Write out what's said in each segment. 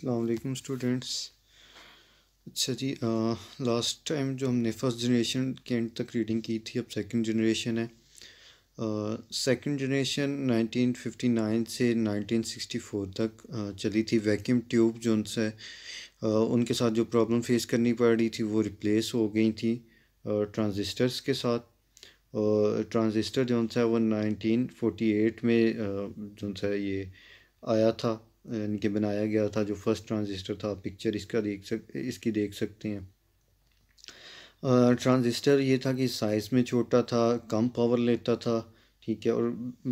अल्लाम स्टूडेंट्स अच्छा जी last time जो हमने फर्स्ट जनरेशन के एंड तक रीडिंग की थी अब सेकंड जनरेशन है सेकंड जनरेशन 1959 से 1964 तक uh, चली थी वैक्यूम ट्यूब जो उनसे uh, उनके साथ जो प्रॉब्लम फेस करनी पड़ रही थी वो रिप्लेस हो गई थी ट्रांजिस्टर्स uh, के साथ और ट्रांजिस्टर जो उनसे वो 1948 में जो है ये आया था इनके बनाया गया था जो फर्स्ट ट्रांजिस्टर था पिक्चर इसका देख सक इसकी देख सकते हैं ट्रांजिस्टर ये था कि साइज़ में छोटा था कम पावर लेता था ठीक है और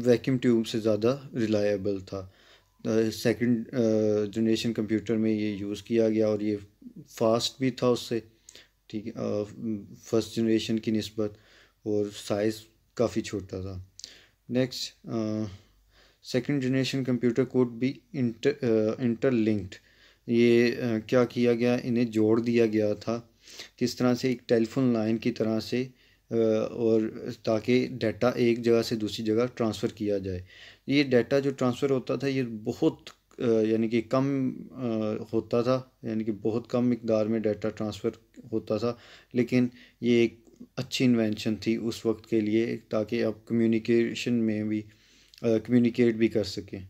वैक्यूम ट्यूब से ज़्यादा रिलायबल था सेकंड जनरेशन कंप्यूटर में ये यूज़ किया गया और ये फास्ट भी था उससे ठीक है फर्स्ट जनरेशन की नस्बत और साइज़ काफ़ी छोटा था next second generation computer code भी इंटर इंटरलिंक्ड ये आ, uh, क्या किया गया इन्हें जोड़ दिया गया था किस तरह से एक टेलीफोन लाइन की तरह से आ, uh, और ताकि डाटा एक जगह से दूसरी जगह ट्रांसफ़र किया जाए ये डाटा जो ट्रांसफ़र होता था ये बहुत uh, यानी कि कम होता था यानी कि बहुत कम मकदार में डाटा ट्रांसफ़र होता था लेकिन ये एक अच्छी इन्वेंशन थी उस वक्त के लिए ताकि आप कम्युनिकेशन में भी कम्युनिकेट भी कर सकें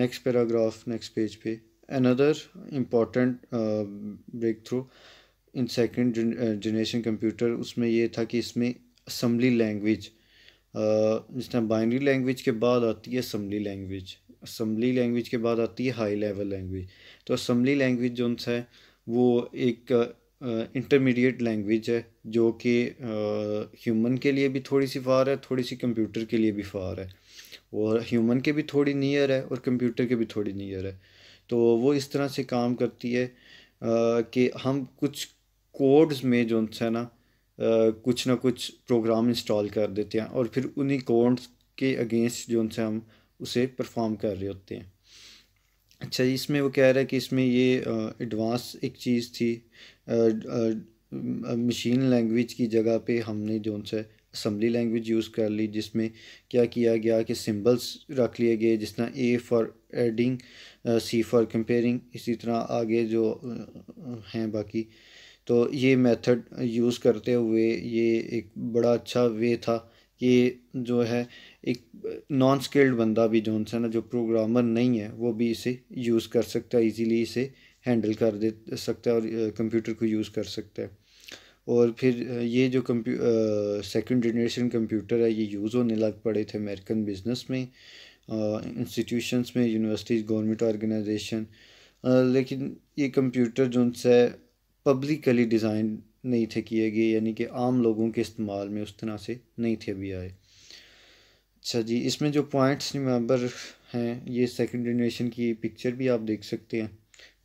नेक्स्ट पैराग्राफ नेक्स्ट पेज पे another important breakthrough in second generation computer उसमें यह था कि इसमें असम्बली लैंग्वेज जिस तरह बाइनरी लैंग्वेज के बाद आती है असम्बली लैंग्वेज असम्बली लैंग्वेज के बाद आती है हाई लेवल लैंग्वेज तो असम्बली लैंग्वेज जो है वो एक इंटरमीडिएट लैंग्वेज है जो कि ह्यूमन के लिए भी थोड़ी सी फार है थोड़ी सी कंप्यूटर के लिए भी फार है और ह्यूमन के भी थोड़ी नियर है और कंप्यूटर के भी थोड़ी नियर है तो वो इस तरह से काम करती है कि हम कुछ कोड्स में जो है ना कुछ ना कुछ प्रोग्राम इंस्टॉल कर देते हैं और फिर उन्हीं कोड्स के अगेंस्ट जो है हम उसे परफॉर्म कर रहे होते हैं अच्छा इसमें वो कह रहा है कि इसमें ये एडवांस एक चीज़ थी मशीन लैंग्वेज की जगह पे हमने जो सा असम्बली लैंग्वेज यूज़ कर ली जिसमें क्या किया गया कि सिंबल्स रख लिए गए जिस तरह A for adding C for comparing इसी तरह आगे जो हैं बाकी तो ये मेथड यूज़ करते हुए ये एक बड़ा अच्छा वे था कि जो है एक नॉन स्किल्ड बंदा भी जोन सा ना जो प्रोग्रामर नहीं है वो भी इसे यूज़ कर सकता है ईज़ीली इसे हैंडल कर दे सकता है और कंप्यूटर को यूज़ कर सकता है और फिर ये जो कंप्यू सेकेंड जनरेशन कंप्यूटर है ये यूज़ होने लग पड़े थे अमेरिकन बिजनेस में इंस्टीट्यूशंस में यूनिवर्सिटीज़ गवर्नमेंट ऑर्गेनाइजेशन लेकिन ये कंप्यूटर जो उनसे पब्लिकली डिज़ाइन नहीं थे किए गए यानी कि आम लोगों के इस्तेमाल में उस तरह से नहीं थे अभी आए अच्छा जी इसमें जो पॉइंट्स रिमेंबर हैं ये सेकंड जनरेशन की पिक्चर भी आप देख सकते हैं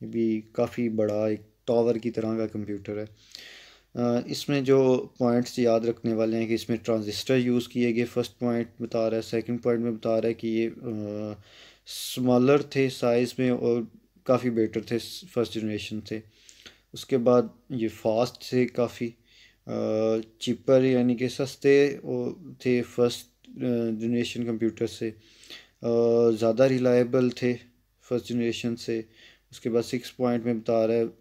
ये भी काफ़ी बड़ा एक टावर की तरह का कंप्यूटर है इसमें जो पॉइंट्स याद रखने वाले हैं कि इसमें ट्रांजिस्टर यूज़ किए गए फर्स्ट पॉइंट बता रहा है सेकंड पॉइंट में बता रहा है कि ये स्मॉलर थे साइज़ में और काफ़ी बेटर थे फर्स्ट जनरेशन से उसके बाद ये फास्ट थे काफ़ी चिपर यानी कि सस्ते थे फर्स्ट जनरेशन कंप्यूटर से ज़्यादा रिलायबल थे फर्स्ट जनरेशन से उसके बाद सिक्स पॉइंट में बता रहा है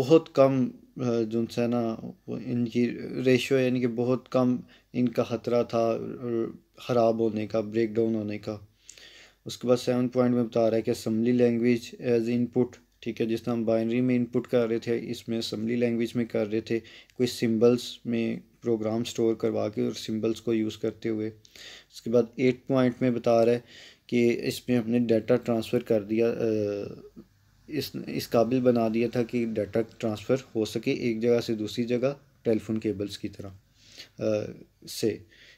बहुत कम जो है ना इनकी रेशो यानी कि बहुत कम इनका ख़तरा था ख़राब होने का ब्रेक डाउन होने का उसके बाद सेवन पॉइंट में बता रहा है कि असम्बली लैंग्वेज एज इनपुट ठीक है जिस तरह हम बाइनरी में इनपुट कर रहे थे इसमें असम्बली लैंग्वेज में कर रहे थे कोई सिंबल्स में प्रोग्राम स्टोर करवा के और सिंबल्स को यूज़ करते हुए उसके बाद एट पॉइंट में बता रहा है कि इसमें हमने डाटा ट्रांसफ़र कर दिया इस इस काबिल बना दिया था कि डाटा ट्रांसफ़र हो सके एक जगह से दूसरी जगह टेलीफोन केबल्स की तरह से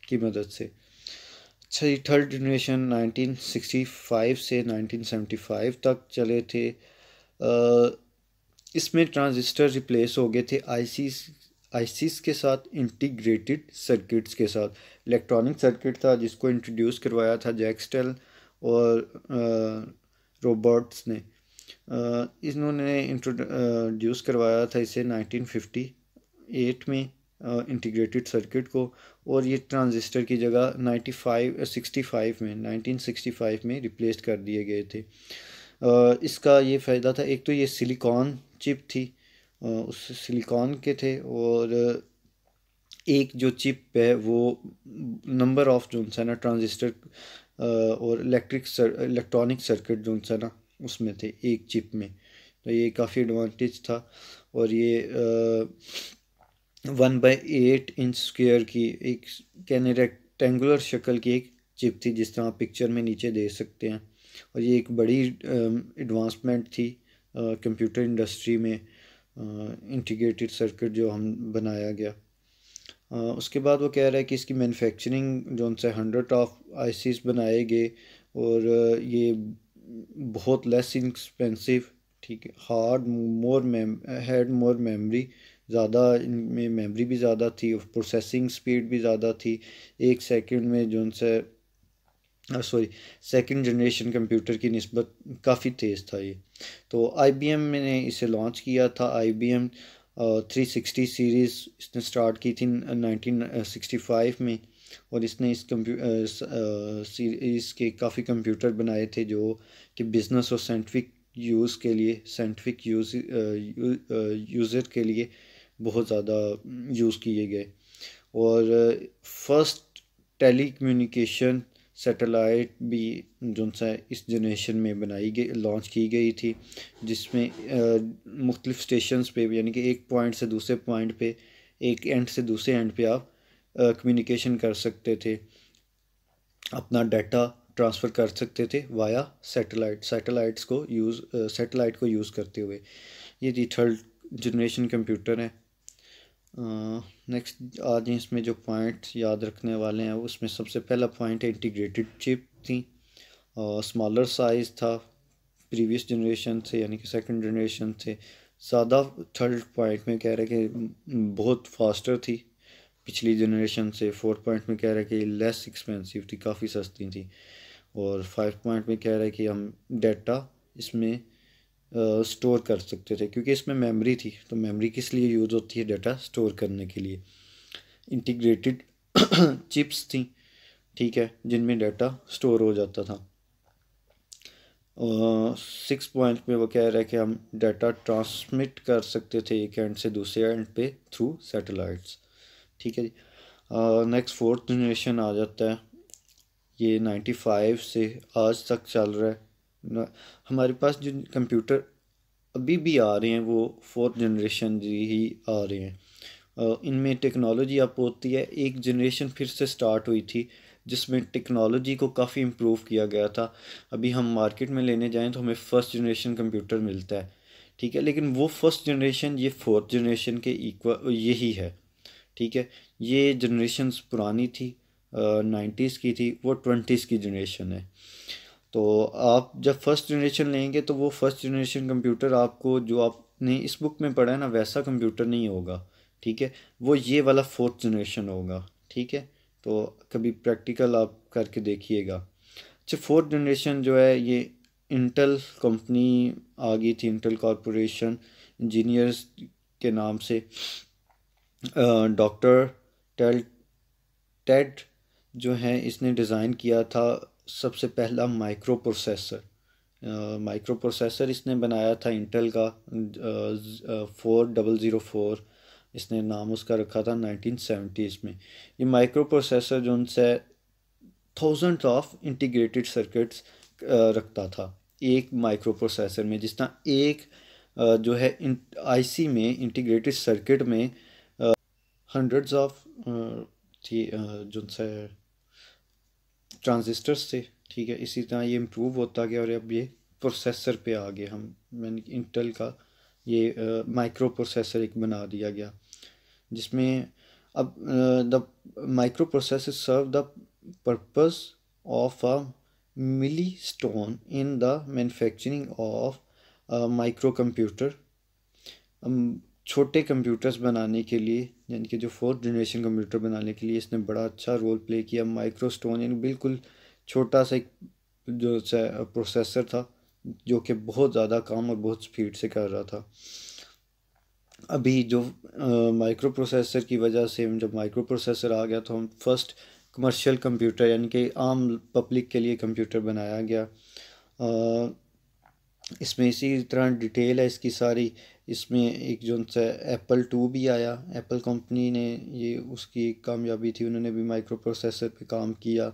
की मदद से अच्छा ये थर्ड जनरेशन 1965 से 1975 तक चले थे आ, इसमें ट्रांजिस्टर रिप्लेस हो गए थे आईसी आईसीस के साथ इंटीग्रेटेड सर्किट्स के साथ इलेक्ट्रॉनिक सर्किट था जिसको इंट्रोड्यूस करवाया था जैक्सटेल और रोबोट्स ने इन्होंने इंट्रोड्यूस करवाया था इसे 1958 में इंटीग्रेटेड सर्किट को और ये ट्रांजिस्टर की जगह 95 65 में 1965 में रिप्लेस कर दिए गए थे इसका ये फ़ायदा था एक तो ये सिलिकॉन चिप थी उस सिलिकॉन के थे और एक जो चिप है वो नंबर ऑफ जो है ना ट्रांजिस्टर और इलेक्ट्रिक सर इलेक्ट्रॉनिक सर्किट जो है ना उसमें थे एक चिप में तो ये काफ़ी एडवांटेज था और ये one by eight inch square की एक कहने रेक्टेंगुलर शक्ल की एक चिप थी जिस तरह आप पिक्चर में नीचे दे सकते हैं और ये एक बड़ी एडवांसमेंट थी कंप्यूटर इंडस्ट्री में इंटीग्रेटेड सर्किट जो हम बनाया गया आ, उसके बाद वो कह रहा है कि इसकी मैन्युफैक्चरिंग जो उनसे हंड्रेड ऑफ आईसीस बनाए गए और ये बहुत लेस इंक्सपेंसिव ठीक है hard more mem had more memory ज़्यादा इनमें मेमोरी भी ज़्यादा थी प्रोसेसिंग स्पीड भी ज़्यादा थी एक सेकंड में जो उनसे सॉरी सेकंड जनरेशन कंप्यूटर की नस्बत काफ़ी तेज़ था ये तो आई ने इसे लॉन्च किया था आई थ्री सिक्सटी सीरीज़ इसने स्टार्ट की थी नाइनटीन सिक्सटी फाइव में और इसने इस कम्प्यू सीरीज़ के काफ़ी कंप्यूटर बनाए थे जो कि बिज़नेस और साइंटिफिक यूज़ के लिए साइंटिफिक यूज़ यूज़र के लिए बहुत ज़्यादा यूज़ किए गए और फर्स्ट टेली कम्युनिकेशन सेटेलाइट भी जो सा इस जनरेशन में बनाई गई लॉन्च की गई थी जिसमें मुख्तलिफ स्टेशन पे यानी कि एक पॉइंट से दूसरे पॉइंट पे एक एंड से दूसरे एंड पे आप कम्युनिकेशन कर सकते थे अपना डाटा ट्रांसफ़र कर सकते थे वाया सैटेलाइट सैटेलाइट्स को यूज़ सैटेलाइट को यूज़ करते हुए ये जी थर्ड जनरेशन कंप्यूटर है नेक्स्ट आज इसमें जो पॉइंट याद रखने वाले हैं उसमें सबसे पहला पॉइंट इंटीग्रेटेड चिप थी और स्मॉलर साइज़ था प्रीवियस जनरेशन से यानी कि सेकंड जनरेशन से ज़्यादा थर्ड पॉइंट में कह रहे कि बहुत फास्टर थी पिछली जनरेशन से फोर्थ पॉइंट में कह रहे कि लेस एक्सपेंसिव थी काफ़ी सस्ती थी और फाइव पॉइंट में कह रहे कि हम डेटा इसमें स्टोर कर सकते थे क्योंकि इसमें मेमोरी थी तो मेमोरी किस लिए यूज़ होती है डाटा स्टोर करने के लिए इंटीग्रेटेड चिप्स थी ठीक है जिनमें डाटा स्टोर हो जाता था सिक्स पॉइंट में वो कह रहा है कि हम डाटा ट्रांसमिट कर सकते थे एक एंड से दूसरे एंड पे थ्रू सैटेलाइट्स ठीक है जी नेक्स्ट फोर्थ जनरेशन आ जाता है ये नाइन्टी फाइव से आज तक चल रहा है ना हमारे पास जो कंप्यूटर अभी भी आ रहे हैं वो फोर्थ जनरेशन ही आ रहे हैं इनमें टेक्नोलॉजी अब होती है एक जनरेशन फिर से स्टार्ट हुई थी जिसमें टेक्नोलॉजी को काफ़ी इम्प्रूव किया गया था अभी हम मार्केट में लेने जाएं तो हमें फ़र्स्ट जनरेशन कंप्यूटर मिलता है ठीक है लेकिन वो फर्स्ट जनरेशन ये फोर्थ जनरेशन के इक्वल यही है ठीक है ये जनरेशन पुरानी थी नाइन्टीज़ की थी वो ट्वेंटीज़ की जनरेशन है तो आप जब फर्स्ट जनरेशन लेंगे तो वो फर्स्ट जनरेशन कंप्यूटर आपको जो आपने इस बुक में पढ़ा है ना वैसा कंप्यूटर नहीं होगा ठीक है वो ये वाला फोर्थ जनरेशन होगा ठीक है तो कभी प्रैक्टिकल आप करके देखिएगा अच्छा फोर्थ जनरेशन जो है ये इंटेल कंपनी आ गई थी इंटेल कॉरपोरेशन इंजीनियर्स के नाम से डॉक्टर टेल टेड जो हैं इसने डिज़ाइन किया था सबसे पहला माइक्रो प्रोसेसर माइक्रो प्रोसेसर इसने बनाया था इंटेल का फोर डबल ज़ीरो फोर इसने नाम उसका रखा था नाइनटीन सेवेंटीज़ में ये माइक्रो प्रोसेसर जो उनसे थाउजेंड ऑफ इंटीग्रेटेड सर्किट्स रखता था एक माइक्रो प्रोसेसर में जिस तरह एक जो है आईसी में इंटीग्रेटेड सर्किट में हंड्रेड्स ऑफ थी जो ट्रांजिस्टर से ठीक है इसी तरह ये इम्प्रूव होता गया और अब ये प्रोसेसर पे आ गए हम मैंने इंटेल का ये माइक्रो प्रोसेसर एक बना दिया गया जिसमें अब the microprocessor serve the purpose of a milestone in the manufacturing of microcomputer छोटे कंप्यूटर्स बनाने के लिए यानी कि जो फोर्थ जनरेशन कंप्यूटर बनाने के लिए इसने बड़ा अच्छा रोल प्ले किया माइक्रोस्टोन यानी बिल्कुल छोटा सा एक जो प्रोसेसर था जो कि बहुत ज़्यादा काम और बहुत स्पीड से कर रहा था अभी जो माइक्रो प्रोसेसर की वजह से जब माइक्रो प्रोसेसर आ गया तो हम फर्स्ट कमर्शियल कंप्यूटर यानी कि आम पब्लिक के लिए कंप्यूटर बनाया गया आ, इसमें इसी तरह डिटेल है इसकी सारी इसमें एक जो सा एप्पल टू भी आया एप्पल कंपनी ने ये उसकी कामयाबी थी उन्होंने भी माइक्रो प्रोसेसर पर काम किया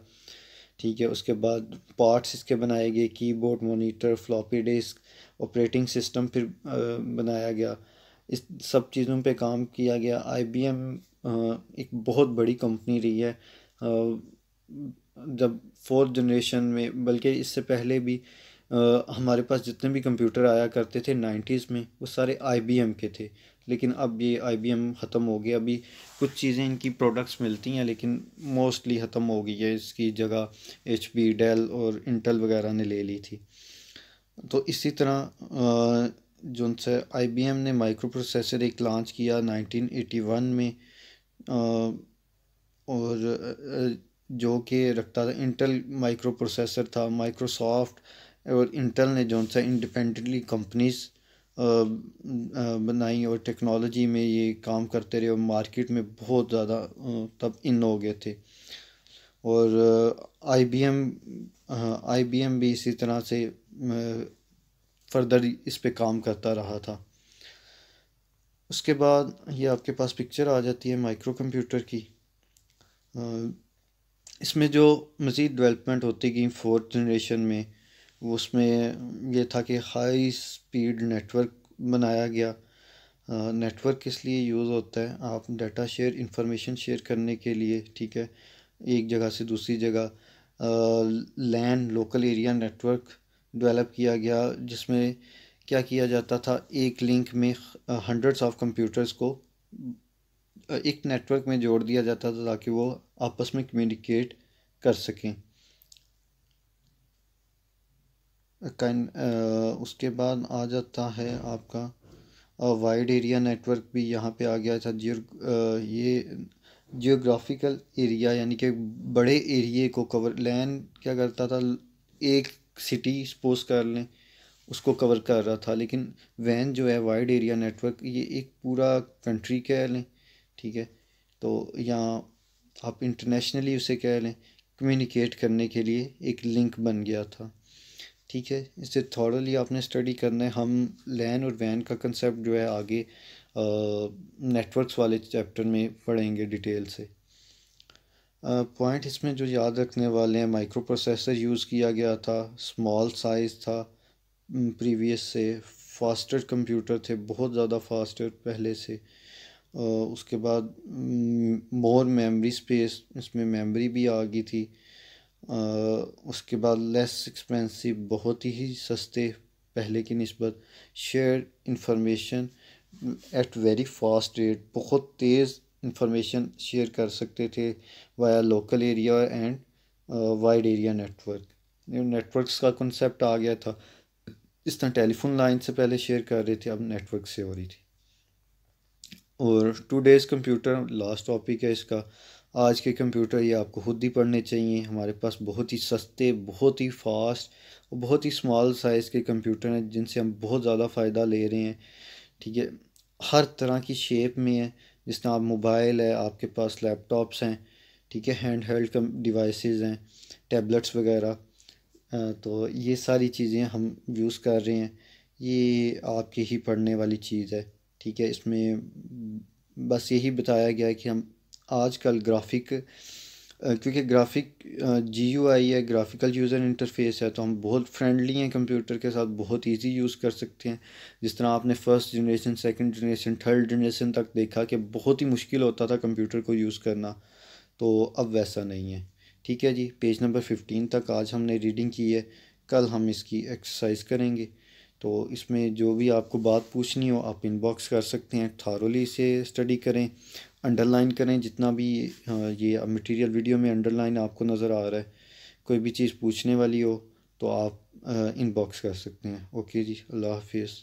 ठीक है उसके बाद पार्ट्स इसके बनाए गए keyboard monitor floppy disk operating system फिर बनाया गया इस सब चीज़ों पे काम किया गया आईबीएम एक बहुत बड़ी कंपनी रही है जब फोर्थ जनरेशन में बल्कि इससे पहले भी हमारे पास जितने भी कंप्यूटर आया करते थे नाइन्टीज़ में वो सारे आई के थे लेकिन अब ये आई ख़त्म हो गया अभी कुछ चीज़ें इनकी प्रोडक्ट्स मिलती हैं लेकिन मोस्टली ख़त्म हो गई है इसकी जगह एच पी डेल और इंटल वगैरह ने ले ली थी तो इसी तरह जो उनसे आई ने माइक्रो प्रोसेसर एक लॉन्च किया 1981 में और जो कि रखता था इंटल माइक्रो प्रोसेसर था माइक्रोसॉफ्ट और इंटेल ने जो सा इंडिपेंडेंटली कंपनीज बनाई और टेक्नोलॉजी में ये काम करते रहे और मार्केट में बहुत ज़्यादा तब इन हो गए थे और I B M I B M भी इसी तरह से फर्दर इस पे काम करता रहा था उसके बाद ये आपके पास पिक्चर आ जाती है माइक्रो कंप्यूटर की इसमें जो मज़ीद डेवलपमेंट होती गई फोर्थ जनरेशन में उसमें यह था कि हाई स्पीड नेटवर्क बनाया गया नेटवर्क किस लिए यूज़ होता है आप डाटा शेयर इंफॉर्मेशन शेयर करने के लिए ठीक है एक जगह से दूसरी जगह LAN local area network develop किया गया जिसमें क्या किया जाता था एक लिंक में हंड्रेड्स ऑफ कंप्यूटर्स को एक नेटवर्क में जोड़ दिया जाता था ताकि वो आपस में कम्युनिकेट कर सकें उसके बाद आ जाता है आपका वाइड एरिया नेटवर्क भी यहाँ पे आ गया था जियो ये जियोग्राफिकल एरिया यानी कि बड़े एरिए को कवर लैंड क्या करता था एक सिटी सपोज कर लें उसको कवर कर रहा था लेकिन वैन जो है वाइड एरिया नेटवर्क ये एक पूरा कंट्री कह लें ठीक है तो यहाँ आप इंटरनेशनली उसे कह लें कम्युनिकेट करने के लिए एक लिंक बन गया था ठीक है इसे थॉरली आपने स्टडी करना है हम लैन और वैन का कंसेप्ट जो है आगे नेटवर्क्स वाले चैप्टर में पढ़ेंगे डिटेल से पॉइंट इसमें जो याद रखने वाले हैं माइक्रो प्रोसेसर यूज़ किया गया था स्मॉल साइज़ था प्रीवियस से फास्टर कंप्यूटर थे बहुत ज़्यादा फास्टर पहले से उसके बाद मोर मेमोरी स्पेस इसमें मेमोरी भी आ गई थी उसके बाद लेस एक्सपेंसिव बहुत ही सस्ते पहले की नस्बत share information at very fast rate बहुत तेज़ इंफॉर्मेशन शेयर कर सकते थे via local area and wide area network networks का कॉन्सेप्ट आ गया था इस तरह टेलीफोन लाइन से पहले शेयर कर रहे थे अब नेटवर्क से हो रही थी और today's computer last topic है इसका आज के कंप्यूटर ये आपको खुद ही पढ़ने चाहिए हमारे पास बहुत ही सस्ते बहुत ही फास्ट और बहुत ही स्मॉल साइज़ के कंप्यूटर हैं जिनसे हम बहुत ज़्यादा फ़ायदा ले रहे हैं ठीक है हर तरह की शेप में है जिस तरह आप मोबाइल है आपके पास लैपटॉप्स हैं ठीक है हैंड हेल्ड डिवाइस हैं टैबलेट्स वगैरह तो ये सारी चीज़ें हम यूज़ कर रहे हैं ये आपकी ही पढ़ने वाली चीज़ है ठीक है इसमें बस यही बताया गया है कि हम आजकल ग्राफिक क्योंकि ग्राफिक जी यू आई है ग्राफिकल यूज़र इंटरफेस है तो हम बहुत फ्रेंडली हैं कंप्यूटर के साथ बहुत इजी यूज़ कर सकते हैं जिस तरह आपने first generation second generation third generation तक देखा कि बहुत ही मुश्किल होता था कंप्यूटर को यूज़ करना तो अब वैसा नहीं है ठीक है जी पेज नंबर फिफ्टीन तक आज हमने रीडिंग की है कल हम इसकी एक्सरसाइज करेंगे तो इसमें जो भी आपको बात पूछनी हो आप इनबॉक्स कर सकते हैं थारोली से स्टडी करें अंडरलाइन करें जितना भी ये मटेरियल वीडियो में अंडरलाइन आपको नज़र आ रहा है कोई भी चीज़ पूछने वाली हो तो आप इनबॉक्स कर सकते हैं ओके जी अल्लाह हाफिज़